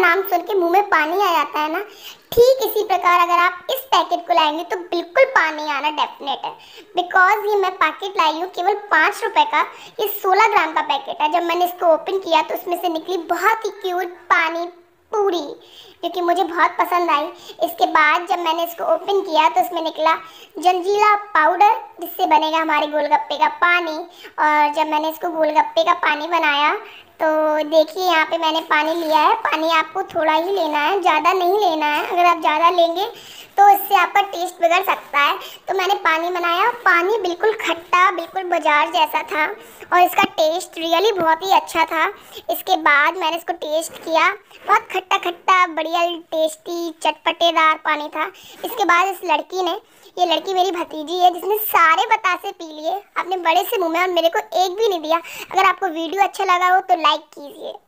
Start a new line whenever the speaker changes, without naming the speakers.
नाम सुन के मुंह में पानी आ जाता है ना ठीक इसी प्रकार अगर आप इस पैकेट को लाएंगे तो बिल्कुल पानी आना डेफिनेट है बिकॉज ये मैं पैकेट लाई हूँ केवल पाँच रुपए का ये सोलह ग्राम का पैकेट है जब मैंने इसको ओपन किया तो उसमें से निकली बहुत ही क्यूट पानी पूरी जो कि मुझे बहुत पसंद आई इसके बाद जब मैंने इसको ओपन किया तो उसमें निकला जंजीला पाउडर इससे बनेगा हमारे गोलगप्पे का पानी और जब मैंने इसको गोलगप्पे का पानी बनाया तो देखिए यहाँ पे मैंने पानी लिया है पानी आपको थोड़ा ही लेना है ज़्यादा नहीं लेना है अगर आप ज़्यादा लेंगे तो इससे आपका टेस्ट बिगड़ सकता है तो मैंने पानी बनाया पानी बिल्कुल खट्टा बिल्कुल बाजार जैसा था और इसका टेस्ट रियली बहुत ही अच्छा था इसके बाद मैंने इसको टेस्ट किया बहुत खट्टा खट्टा बढ़िया टेस्टी चटपटेदार पानी था इसके बाद इस लड़की ने ये लड़की मेरी भतीजी है जिसने सारे बतासे पी लिए अपने बड़े से मुँह में और मेरे को एक भी नहीं दिया अगर आपको वीडियो अच्छा लगा हो तो लाइक
कीजिए